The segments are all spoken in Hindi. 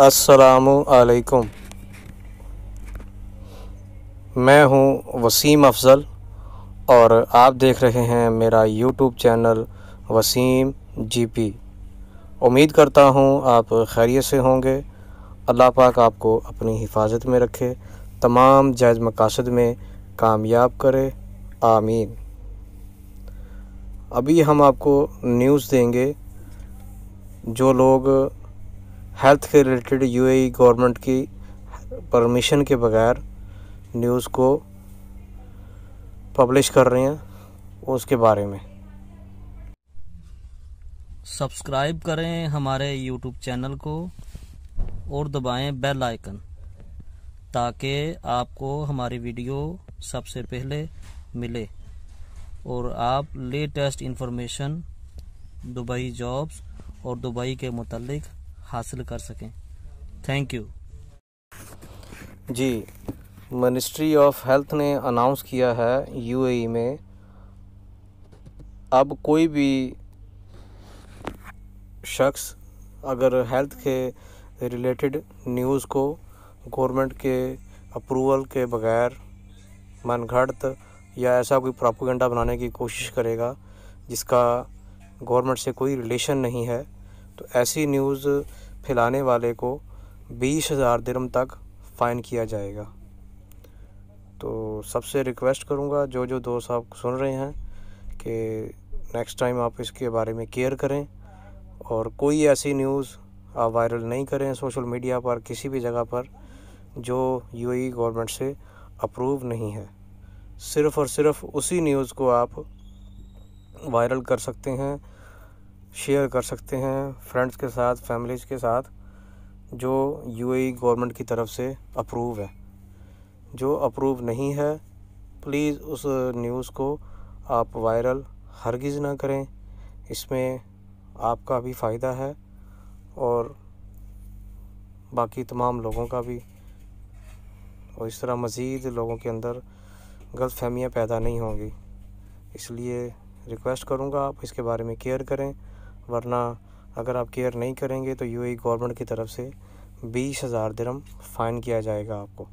असलकुम मैं हूं वसीम अफज़ल और आप देख रहे हैं मेरा यूट्यूब चैनल वसीम जीपी उम्मीद करता हूं आप खैरियत से होंगे अल्लाह पाक आपको अपनी हिफाजत में रखे तमाम जायज़ मकासद में कामयाब करे आमीन अभी हम आपको न्यूज़ देंगे जो लोग हेल्थ के रिलेटेड यूएई गवर्नमेंट की परमिशन के बगैर न्यूज़ को पब्लिश कर रहे हैं उसके बारे में सब्सक्राइब करें हमारे यूट्यूब चैनल को और दबाएं बेल आइकन ताकि आपको हमारी वीडियो सबसे पहले मिले और आप लेटेस्ट इन्फॉर्मेशन दुबई जॉब्स और दुबई के मतलब हासिल कर सकें थैंक यू जी मिनिस्ट्री ऑफ हेल्थ ने अनाउंस किया है यूएई e में अब कोई भी शख्स अगर हेल्थ के रिलेटेड न्यूज़ को गवर्नमेंट के अप्रूवल के बगैर मनगढ़ या ऐसा कोई प्रोपोगंडा बनाने की कोशिश करेगा जिसका गवर्नमेंट से कोई रिलेशन नहीं है तो ऐसी न्यूज़ फैलाने वाले को बीस हज़ार दिरम तक फ़ाइन किया जाएगा तो सबसे रिक्वेस्ट करूँगा जो जो दोस्त आप सुन रहे हैं कि नेक्स्ट टाइम आप इसके बारे में केयर करें और कोई ऐसी न्यूज़ आप वायरल नहीं करें सोशल मीडिया पर किसी भी जगह पर जो यूएई गवर्नमेंट e से अप्रूव नहीं है सिर्फ़ और सिर्फ़ उसी न्यूज़ को आप वायरल कर सकते हैं शेयर कर सकते हैं फ्रेंड्स के साथ फैमिलीज के साथ जो यूएई गवर्नमेंट e की तरफ से अप्रूव है जो अप्रूव नहीं है प्लीज़ उस न्यूज़ को आप वायरल हरगिज़ ना करें इसमें आपका भी फ़ायदा है और बाकी तमाम लोगों का भी और इस तरह मज़ीद लोगों के अंदर गलत फहमियाँ पैदा नहीं होंगी इसलिए रिक्वेस्ट करूँगा आप इसके बारे में केयर करें वरना अगर आप केयर नहीं करेंगे तो यू गवर्नमेंट e की तरफ से बीस हज़ार दरम फ़ाइन किया जाएगा आपको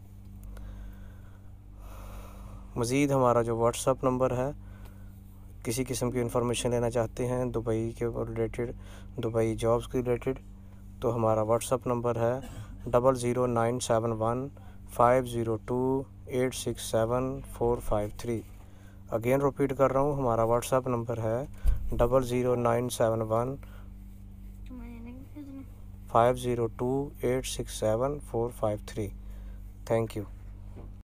मज़ीद हमारा जो व्हाट्सअप नंबर है किसी किस्म की इन्फॉर्मेशन लेना चाहते हैं दुबई के रिलेटेड दुबई जॉब्स के रिलेटेड तो हमारा व्हाट्सअप नंबर है double zero nine seven one five zero two eight six seven four five three again repeat कर रहा हूँ हमारा व्हाट्सअप नंबर है double zero nine seven one five zero two eight six seven four five three thank you